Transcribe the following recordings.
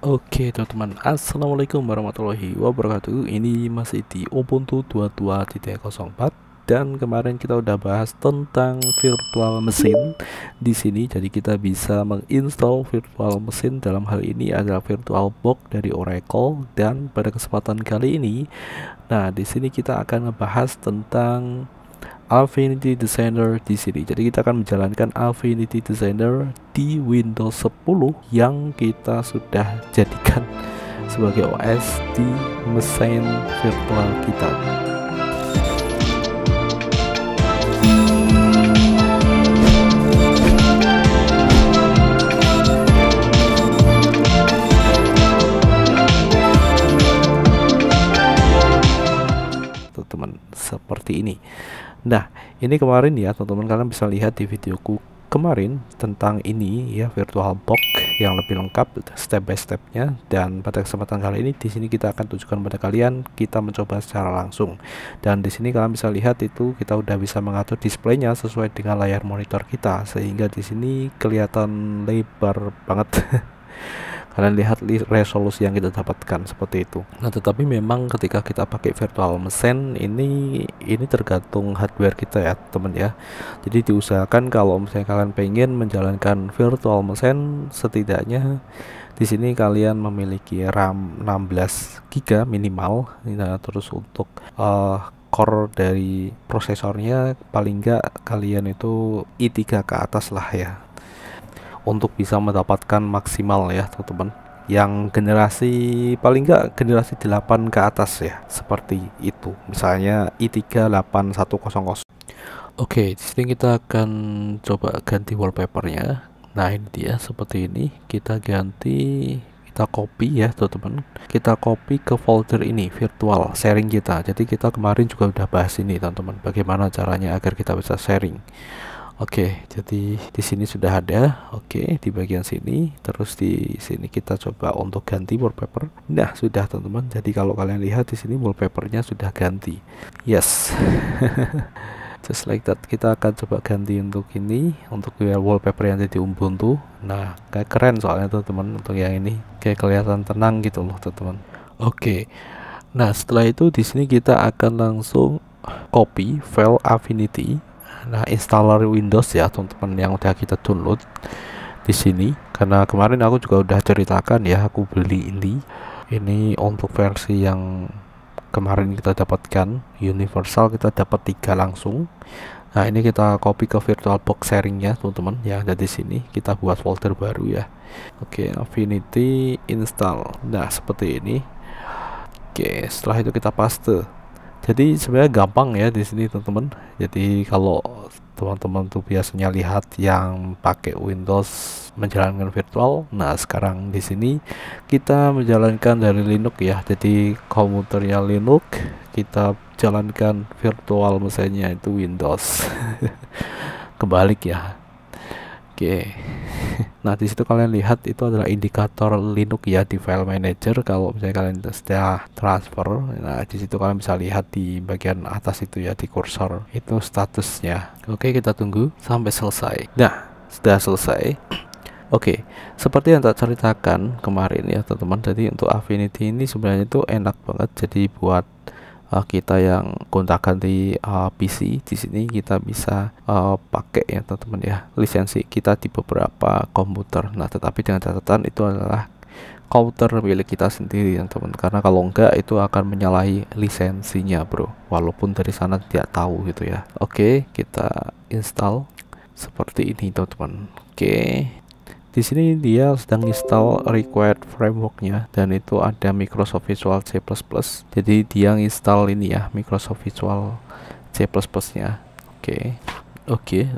Oke okay, teman-teman Assalamualaikum warahmatullahi wabarakatuh Ini masih di Ubuntu 22.04 Dan kemarin kita udah bahas tentang virtual mesin di sini Jadi kita bisa menginstall virtual mesin Dalam hal ini adalah virtual box dari Oracle Dan pada kesempatan kali ini Nah di sini kita akan ngebahas tentang Affinity Designer di sini. Jadi kita akan menjalankan Affinity Designer di Windows 10 yang kita sudah jadikan sebagai OS di mesin virtual kita. ini kemarin ya teman-teman kalian bisa lihat di videoku kemarin tentang ini ya virtual box yang lebih lengkap step by stepnya dan pada kesempatan kali ini di sini kita akan tunjukkan pada kalian kita mencoba secara langsung dan di sini kalian bisa lihat itu kita udah bisa mengatur displaynya sesuai dengan layar monitor kita sehingga di sini kelihatan lebar banget kalian lihat resolusi yang kita dapatkan seperti itu nah tetapi memang ketika kita pakai virtual mesin ini ini tergantung hardware kita ya teman ya jadi diusahakan kalau misalnya kalian pengen menjalankan virtual mesin setidaknya di sini kalian memiliki RAM 16 GB minimal nah, terus untuk uh, core dari prosesornya paling enggak kalian itu i3 ke atas lah ya untuk bisa mendapatkan maksimal ya teman-teman yang generasi paling enggak generasi 8 ke atas ya seperti itu misalnya i38100 oke di sini kita akan coba ganti wallpapernya nah ini dia seperti ini kita ganti kita copy ya teman-teman kita copy ke folder ini virtual sharing kita jadi kita kemarin juga udah bahas ini teman-teman bagaimana caranya agar kita bisa sharing Oke, okay, jadi di sini sudah ada. Oke, okay, di bagian sini, terus di sini kita coba untuk ganti wallpaper. Nah, sudah teman-teman. Jadi kalau kalian lihat di sini wallpapernya sudah ganti. Yes. Just like that, kita akan coba ganti untuk ini, untuk wallpaper yang jadi tuh. Nah, kayak keren soalnya tuh teman untuk yang ini, kayak kelihatan tenang gitu loh teman-teman. Oke. Okay. Nah, setelah itu di sini kita akan langsung copy file Affinity nah installer Windows ya teman-teman yang udah kita download di sini karena kemarin aku juga udah ceritakan ya aku beli ini ini untuk versi yang kemarin kita dapatkan universal kita dapat tiga langsung nah ini kita copy ke VirtualBox sharingnya teman-teman ya ada di sini kita buat folder baru ya oke okay, Affinity install nah seperti ini oke okay, setelah itu kita paste jadi sebenarnya gampang ya di sini teman-teman jadi kalau teman-teman tuh biasanya lihat yang pakai Windows menjalankan virtual nah sekarang di sini kita menjalankan dari Linux ya jadi komputernya Linux kita jalankan virtual mesinnya itu Windows kebalik ya Oke. Nah, di situ kalian lihat itu adalah indikator Linux ya di file manager kalau misalnya kalian sudah transfer. Nah, di situ kalian bisa lihat di bagian atas itu ya di kursor itu statusnya. Oke, kita tunggu sampai selesai. Nah, sudah selesai. Oke, okay, seperti yang tak ceritakan kemarin ya teman-teman. Jadi untuk Affinity ini sebenarnya itu enak banget. Jadi buat uh, kita yang kontakkan di uh, eh, PC di sini kita bisa uh, pakai ya teman-teman ya lisensi kita di beberapa komputer nah tetapi dengan catatan itu adalah counter milik kita sendiri ya teman karena kalau enggak itu akan menyalahi lisensinya bro walaupun dari sana tidak tahu gitu ya oke okay, kita install seperti ini teman-teman oke okay di sini dia sedang install required frameworknya dan itu ada Microsoft Visual C++ jadi dia install ini ya Microsoft Visual C++ nya oke okay. oke okay.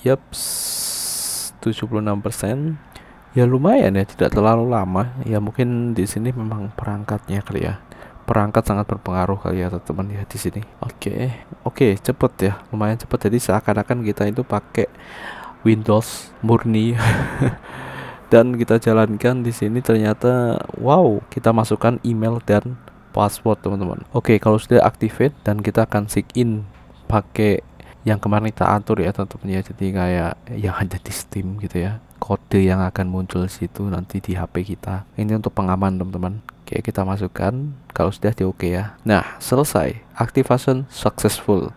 yep 76% ya lumayan ya tidak terlalu lama ya mungkin di sini memang perangkatnya kali ya perangkat sangat berpengaruh kali ya teman-teman ya di sini oke okay. oke okay, cepet ya lumayan cepet jadi seakan-akan kita itu pakai Windows murni dan kita jalankan di sini ternyata wow kita masukkan email dan password teman-teman oke kalau sudah activate dan kita akan sign in pakai yang kemarin kita atur ya tentunya jadi kayak yang ada di Steam gitu ya kode yang akan muncul situ nanti di HP kita ini untuk pengaman teman-teman oke kita masukkan kalau sudah di oke okay ya nah selesai activation successful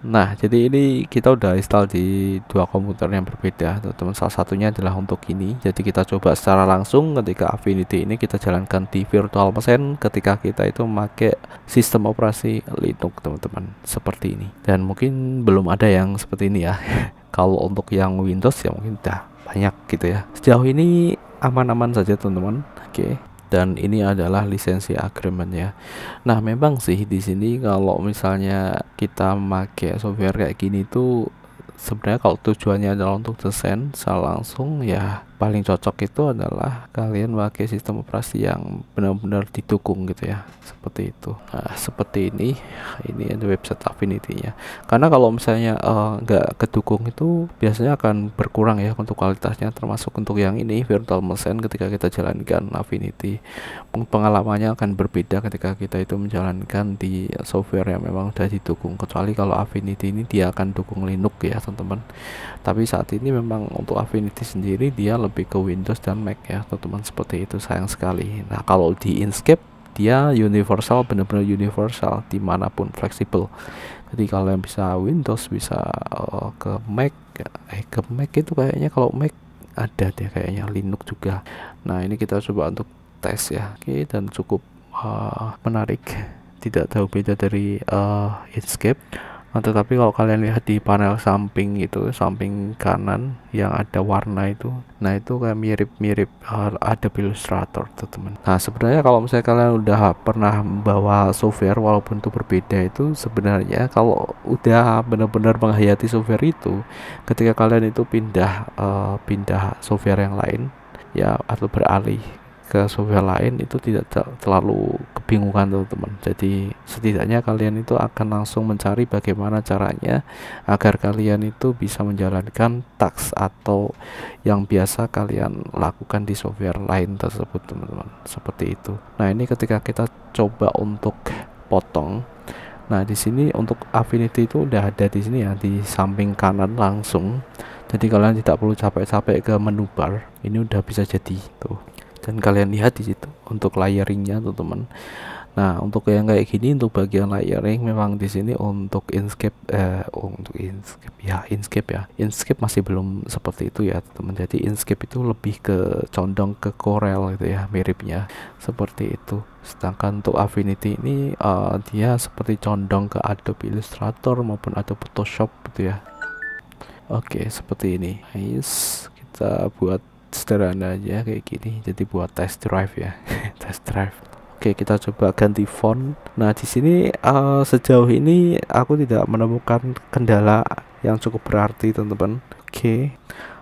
Nah, jadi ini kita udah install di dua komputer yang berbeda, teman-teman. Salah satunya adalah untuk ini. Jadi kita coba secara langsung ketika Affinity ini kita jalankan di virtual mesin ketika kita itu memakai sistem operasi Linux, teman-teman. Seperti ini. Dan mungkin belum ada yang seperti ini ya. Kalau untuk yang Windows ya mungkin udah banyak gitu ya. Sejauh ini aman-aman saja, teman-teman. Oke dan ini adalah lisensi agreement ya. Nah, memang sih di sini kalau misalnya kita pakai software kayak gini tuh sebenarnya kalau tujuannya adalah untuk desain secara langsung ya paling cocok itu adalah kalian pakai sistem operasi yang benar-benar didukung gitu ya seperti itu nah, seperti ini ini ada website Affinity nya karena kalau misalnya eh, nggak uh, kedukung itu biasanya akan berkurang ya untuk kualitasnya termasuk untuk yang ini virtual machine ketika kita jalankan Affinity pengalamannya akan berbeda ketika kita itu menjalankan di software yang memang sudah didukung kecuali kalau Affinity ini dia akan dukung Linux ya teman-teman tapi saat ini memang untuk Affinity sendiri dia lebih lebih ke Windows dan Mac ya teman-teman seperti itu sayang sekali nah kalau di Inkscape dia universal benar-benar universal dimanapun fleksibel jadi kalau yang bisa Windows bisa uh, ke Mac eh ke Mac itu kayaknya kalau Mac ada deh kayaknya Linux juga nah ini kita coba untuk tes ya oke okay, dan cukup uh, menarik tidak tahu beda dari uh, Inkscape Nah, tetapi kalau kalian lihat di panel samping itu, samping kanan yang ada warna itu, nah itu kayak mirip-mirip uh, eh, Adobe Illustrator tuh teman. Nah sebenarnya kalau misalnya kalian udah pernah bawa software walaupun itu berbeda itu sebenarnya kalau udah benar-benar menghayati software itu, ketika kalian itu pindah uh, pindah software yang lain ya atau beralih ke software lain itu tidak terlalu kebingungan teman-teman jadi setidaknya kalian itu akan langsung mencari bagaimana caranya agar kalian itu bisa menjalankan tax atau yang biasa kalian lakukan di software lain tersebut teman-teman seperti itu nah ini ketika kita coba untuk potong Nah, di sini untuk affinity itu udah ada di sini ya, di samping kanan langsung. Jadi kalian tidak perlu capek-capek ke menu bar. Ini udah bisa jadi tuh dan kalian lihat di situ untuk layeringnya teman-teman Nah, untuk yang kayak gini untuk bagian layering memang di sini untuk inscape eh untuk inscape ya, inscape ya. inscape masih belum seperti itu ya, teman. Jadi inscape itu lebih ke condong ke Corel gitu ya, miripnya seperti itu. Sedangkan untuk Affinity ini uh, dia seperti condong ke Adobe Illustrator maupun Adobe Photoshop gitu ya. Oke, okay, seperti ini. Nice. Kita buat sederhana aja kayak gini jadi buat test drive ya test drive Oke kita coba ganti font nah di sini uh, sejauh ini aku tidak menemukan kendala yang cukup berarti teman-teman Oke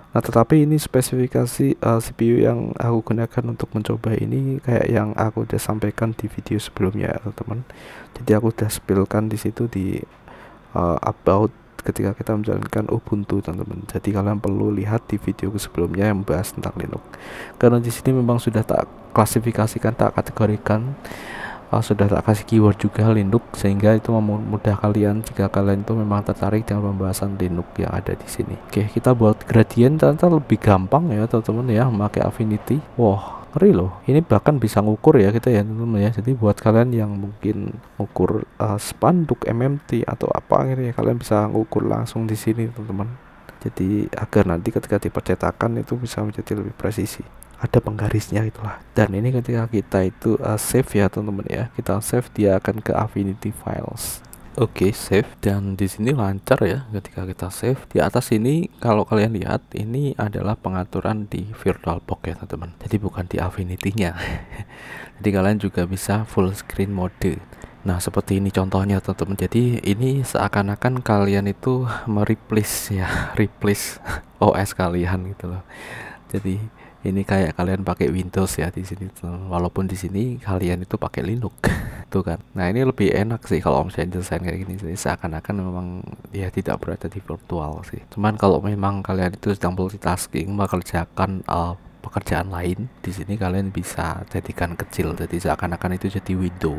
Nah, tetapi ini spesifikasi uh, eh, CPU yang aku gunakan untuk mencoba ini kayak yang aku udah sampaikan di video sebelumnya, teman-teman. Jadi aku udah spillkan di situ di uh, about ketika kita menjalankan Ubuntu teman-teman. Jadi kalian perlu lihat di video sebelumnya yang membahas tentang Linux. Karena di sini memang sudah tak klasifikasikan, tak kategorikan, uh, sudah tak kasih keyword juga Linux sehingga itu memudahkan kalian jika kalian itu memang tertarik dengan pembahasan Linux yang ada di sini. Oke, kita buat gradient ternyata lebih gampang ya teman-teman ya, memakai Affinity. Wow, ngeri loh ini bahkan bisa ngukur ya kita ya teman-teman ya jadi buat kalian yang mungkin ukur uh, eh, spanduk MMT atau apa gitu ya kalian bisa ngukur langsung di sini teman-teman jadi agar nanti ketika dipercetakan itu bisa menjadi lebih presisi ada penggarisnya itulah dan ini ketika kita itu uh, save ya teman-teman ya kita save dia akan ke Affinity Files Oke, okay, save dan di sini lancar ya ketika kita save. Di atas ini kalau kalian lihat ini adalah pengaturan di Virtual Box ya, teman-teman. Jadi bukan di Affinity-nya. Jadi kalian juga bisa full screen mode. Nah, seperti ini contohnya teman-teman. Jadi ini seakan-akan kalian itu mereplace ya, replace OS kalian gitu loh. Jadi ini kayak kalian pakai Windows ya di sini walaupun di sini kalian itu pakai Linux tuh kan nah ini lebih enak sih kalau om saya desain kayak gini jadi seakan-akan memang ya tidak berada di virtual sih cuman kalau memang kalian itu sedang multitasking mengerjakan uh, pekerjaan lain di sini kalian bisa jadikan kecil jadi seakan-akan itu jadi window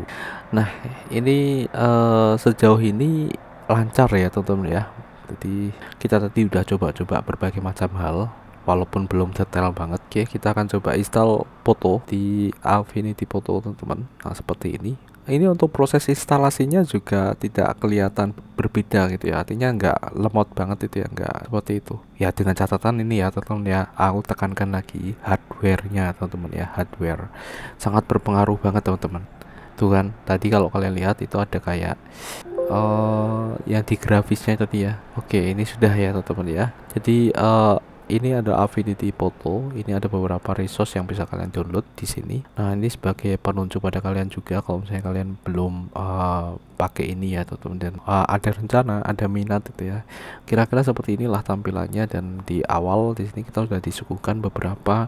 nah ini uh, sejauh ini lancar ya teman-teman ya jadi kita tadi udah coba-coba berbagai macam hal walaupun belum detail banget oke kita akan coba install foto di Affinity Photo teman-teman nah seperti ini ini untuk proses instalasinya juga tidak kelihatan berbeda gitu ya artinya nggak lemot banget itu ya nggak seperti itu ya dengan catatan ini ya teman-teman ya aku tekankan lagi hardwarenya teman-teman ya hardware sangat berpengaruh banget teman-teman tuh kan tadi kalau kalian lihat itu ada kayak uh, yang di grafisnya tadi ya oke ini sudah ya teman-teman ya jadi uh, ini ada Affinity Photo ini ada beberapa resource yang bisa kalian download di sini nah ini sebagai penunjuk pada kalian juga kalau misalnya kalian belum uh, pakai ini ya teman-teman dan uh, ada rencana ada minat itu ya kira-kira seperti inilah tampilannya dan di awal di sini kita sudah disuguhkan beberapa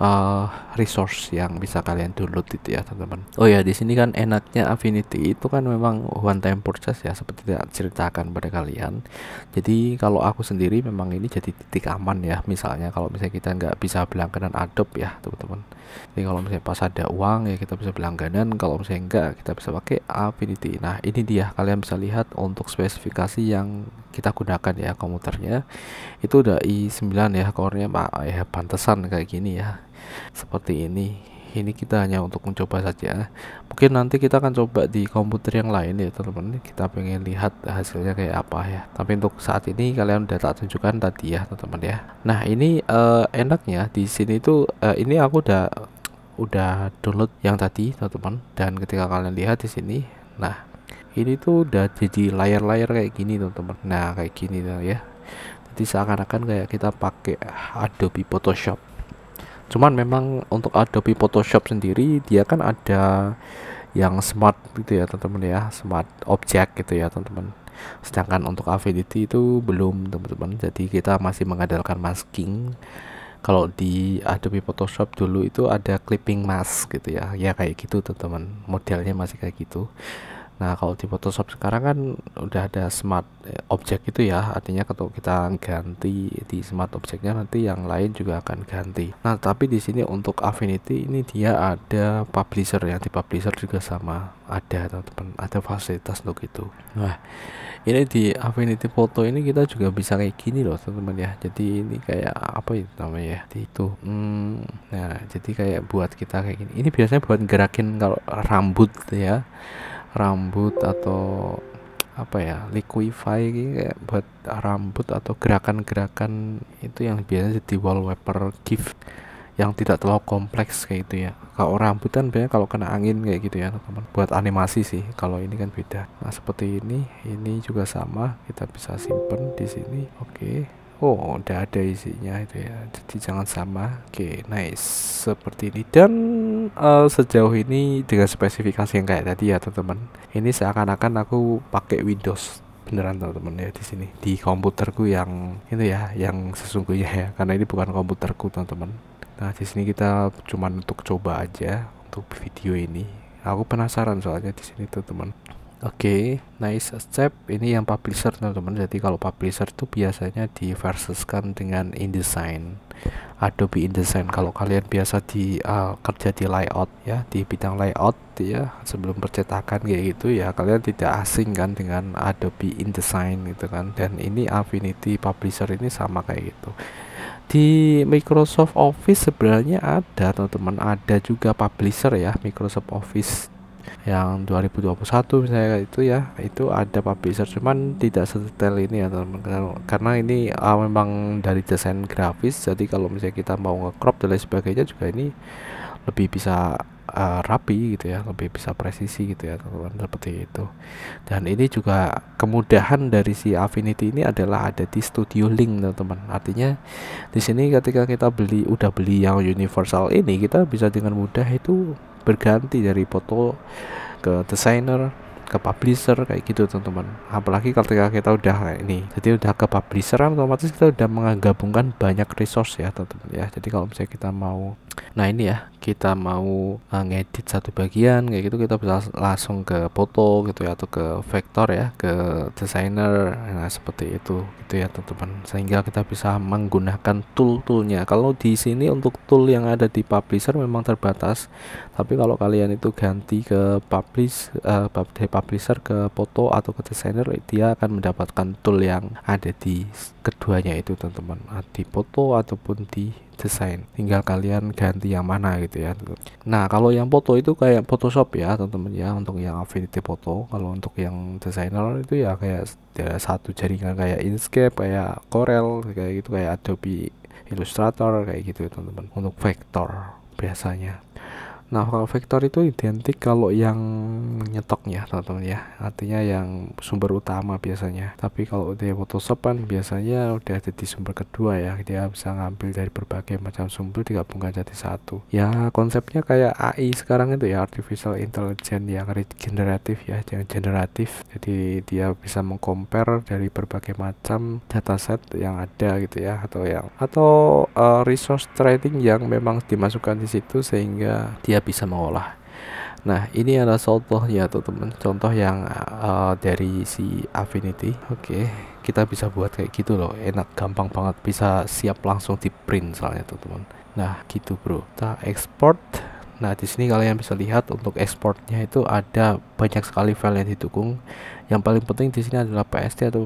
uh, resource yang bisa kalian download itu ya teman-teman. Oh ya di sini kan enaknya Affinity itu kan memang one time purchase ya seperti tidak ceritakan pada kalian. Jadi kalau aku sendiri memang ini jadi titik aman ya misalnya kalau misalnya kita nggak bisa berlangganan Adobe ya teman-teman. Jadi kalau misalnya pas ada uang ya kita bisa berlangganan kalau misalnya enggak kita bisa pakai Affinity. Nah ini dia kalian bisa lihat untuk spesifikasi yang kita gunakan ya komputernya itu udah i9 ya core-nya ya pantesan kayak gini ya seperti ini ini kita hanya untuk mencoba saja mungkin nanti kita akan coba di komputer yang lain ya teman-teman kita pengen lihat hasilnya kayak apa ya tapi untuk saat ini kalian udah tak tunjukkan tadi ya teman-teman ya nah ini uh, enaknya di sini tuh eh, uh, ini aku udah udah download yang tadi teman-teman dan ketika kalian lihat di sini nah ini tuh udah jadi layar-layar kayak gini teman-teman nah kayak gini tuh ya jadi seakan-akan kayak kita pakai Adobe Photoshop cuman memang untuk Adobe Photoshop sendiri dia kan ada yang smart gitu ya teman-teman ya smart object gitu ya teman-teman sedangkan untuk Affinity itu belum teman-teman jadi kita masih mengandalkan masking kalau di Adobe Photoshop dulu itu ada clipping mask gitu ya ya kayak gitu teman-teman modelnya masih kayak gitu Nah, kalau di Photoshop sekarang kan udah ada smart eh, object itu ya, artinya kalau kita ganti di smart objectnya nanti yang lain juga akan ganti. Nah, tapi di sini untuk Affinity ini dia ada publisher ya, di publisher juga sama ada teman-teman, ada fasilitas untuk itu. Nah, ini di Affinity Photo ini kita juga bisa kayak gini loh teman-teman ya. Jadi ini kayak apa itu ya namanya ya? Itu. Hmm, nah, jadi kayak buat kita kayak gini. Ini biasanya buat gerakin kalau rambut ya rambut atau apa ya liquify gitu kayak buat rambut atau gerakan-gerakan itu yang biasanya jadi wallpaper gif yang tidak terlalu kompleks kayak gitu ya kalau rambut kan biasanya kalau kena angin kayak gitu ya teman buat animasi sih kalau ini kan beda nah seperti ini ini juga sama kita bisa simpen di sini oke okay oh udah ada isinya itu ya jadi jangan sama oke okay, nice seperti ini dan uh, sejauh ini dengan spesifikasi yang kayak tadi ya teman-teman ini seakan-akan aku pakai Windows beneran teman-teman ya di sini di komputerku yang itu ya yang sesungguhnya ya karena ini bukan komputerku teman-teman nah di sini kita cuman untuk coba aja untuk video ini aku penasaran soalnya di sini tuh teman Oke, okay, nice step. Ini yang publisher teman-teman. Jadi kalau publisher itu biasanya di diversuskan dengan InDesign, Adobe InDesign. Kalau kalian biasa di uh, kerja di layout ya, di bidang layout ya, sebelum percetakan kayak gitu ya, kalian tidak asing kan dengan Adobe InDesign gitu kan. Dan ini Affinity Publisher ini sama kayak gitu di Microsoft Office sebenarnya ada teman-teman ada juga publisher ya Microsoft Office yang 2021 misalnya itu ya itu ada publisher cuman tidak setel ini ya teman-teman karena ini uh, memang dari desain grafis jadi kalau misalnya kita mau nge-crop dan lain sebagainya juga ini lebih bisa uh, rapi gitu ya lebih bisa presisi gitu ya teman-teman seperti itu dan ini juga kemudahan dari si Affinity ini adalah ada di Studio Link teman-teman artinya di sini ketika kita beli udah beli yang universal ini kita bisa dengan mudah itu berganti dari foto ke desainer ke publisher kayak gitu teman-teman apalagi ketika kita udah kayak ini jadi udah ke publisher otomatis kita udah menggabungkan banyak resource ya teman-teman ya jadi kalau misalnya kita mau nah ini ya kita mau uh, ngedit satu bagian kayak gitu kita bisa langsung ke foto gitu ya atau ke vector ya ke designer nah seperti itu gitu ya teman-teman sehingga kita bisa menggunakan tool-toolnya kalau di sini untuk tool yang ada di publisher memang terbatas tapi kalau kalian itu ganti ke publish uh, eh, dari publisher ke foto atau ke desainer dia akan mendapatkan tool yang ada di keduanya itu teman-teman ah, di foto ataupun di desain tinggal kalian ganti yang mana gitu ya nah kalau yang foto itu kayak Photoshop ya teman-teman ya untuk yang Affinity Photo kalau untuk yang desainer itu ya kayak ya, satu jaringan kayak Inkscape kayak Corel kayak gitu kayak Adobe Illustrator kayak gitu teman-teman untuk vektor biasanya Nah, kalau vektor itu identik kalau yang nyetok ya, teman-teman ya. Artinya yang sumber utama biasanya. Tapi kalau dia Photoshop kan biasanya udah jadi sumber kedua ya. Dia bisa ngambil dari berbagai macam sumber digabungkan jadi satu. Ya, konsepnya kayak AI sekarang itu ya, artificial intelligence yang generatif ya, yang generatif. Jadi dia bisa mengcompare dari berbagai macam dataset yang ada gitu ya atau yang atau uh, resource trading yang memang dimasukkan di situ sehingga dia dia bisa mengolah Nah, ini adalah contoh ya teman-teman. Contoh yang uh, dari si Affinity. Oke, okay. kita bisa buat kayak gitu loh. Enak, gampang banget bisa siap langsung di print soalnya teman-teman. Nah, gitu bro. Kita export Nah, di sini kalian bisa lihat untuk ekspornya itu ada banyak sekali file yang didukung. Yang paling penting di sini adalah PST atau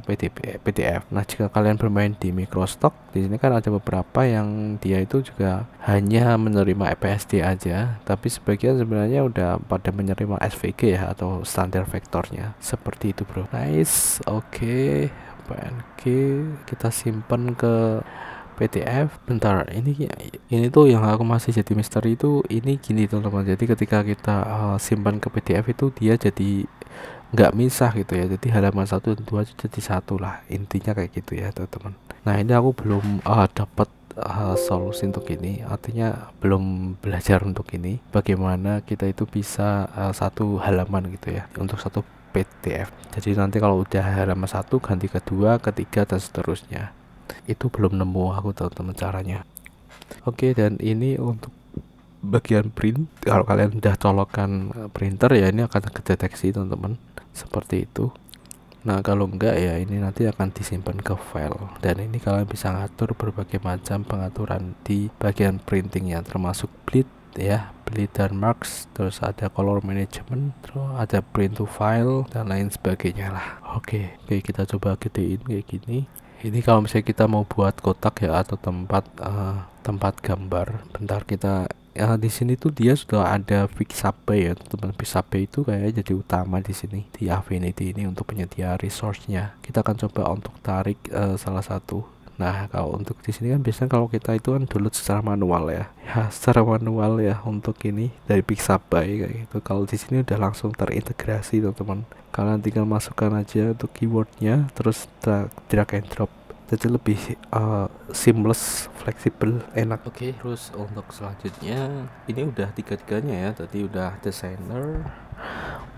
PDF. Nah, jika kalian bermain di Microstock, di sini kan ada beberapa yang dia itu juga hanya menerima PST aja, tapi sebagian sebenarnya udah pada menerima SVG ya atau standar vektornya. Seperti itu, Bro. Nice. Oke, okay. PNG kita simpan ke PTF bentar ini ya, ini tuh yang aku masih jadi misteri itu ini gini teman-teman jadi ketika kita uh, simpan ke PDF itu dia jadi nggak misah gitu ya jadi halaman satu dan dua jadi satu lah intinya kayak gitu ya teman-teman nah ini aku belum uh, eh, dapat uh, eh, solusi untuk ini artinya belum belajar untuk ini bagaimana kita itu bisa uh, satu halaman gitu ya untuk satu PDF jadi nanti kalau udah halaman satu ganti kedua ketiga dan seterusnya itu belum nemu aku teman-teman caranya oke okay, dan ini untuk bagian print kalau kalian udah colokan eh, printer ya ini akan kedeteksi teman-teman seperti itu Nah kalau enggak ya ini nanti akan disimpan ke file dan ini kalian bisa ngatur berbagai macam pengaturan di bagian printing printingnya termasuk bleed ya bleed dan marks terus ada color management terus ada print to file dan lain sebagainya lah oke okay. oke okay, kita coba gedein kayak gini ini kalau misalnya kita mau buat kotak ya atau tempat uh, tempat gambar bentar kita ya di sini tuh dia sudah ada fixape ya teman fixape itu kayak jadi utama di sini di Affinity ini untuk penyedia resource-nya kita akan coba untuk tarik uh, salah satu Nah, kalau untuk di sini kan biasanya kalau kita itu kan download secara manual ya. Ya, secara manual ya untuk ini dari Pixabay kayak gitu. Kalau di sini udah langsung terintegrasi teman-teman kalian tinggal masukkan aja untuk keywordnya terus drag drag and drop jadi lebih uh, seamless, fleksibel, enak. Oke, okay, terus untuk selanjutnya ini udah tiga-tiganya ya. Tadi udah designer,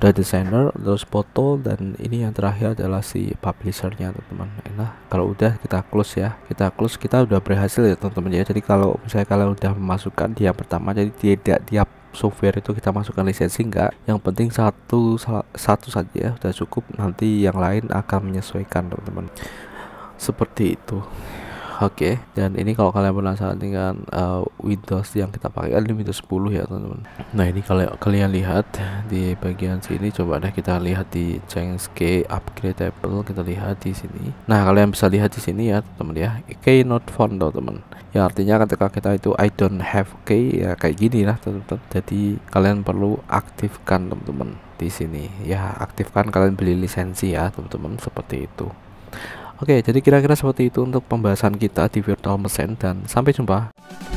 udah designer, terus foto dan ini yang terakhir adalah si publishernya teman-teman. Enak. Kalau udah kita close ya, kita close kita udah berhasil ya teman-teman ya. Jadi kalau misalnya kalian udah memasukkan dia pertama, jadi tidak tiap software itu kita masukkan lisensi enggak yang penting satu satu saja sudah cukup nanti yang lain akan menyesuaikan teman-teman seperti itu Oke, okay. dan ini kalau kalian penasaran dengan uh, Windows yang kita pakai kan ini Windows 10 ya teman-teman. Nah ini kalau kalian lihat di bagian sini coba deh kita lihat di change key upgrade table kita lihat di sini. Nah kalian bisa lihat di sini ya teman ya key not found teman. Ya artinya ketika kita itu I don't have key ya kayak gini lah teman-teman. Jadi kalian perlu aktifkan teman-teman di sini ya aktifkan kalian beli lisensi ya teman-teman seperti itu. Oke, jadi kira-kira seperti itu untuk pembahasan kita di virtual mesin dan sampai jumpa.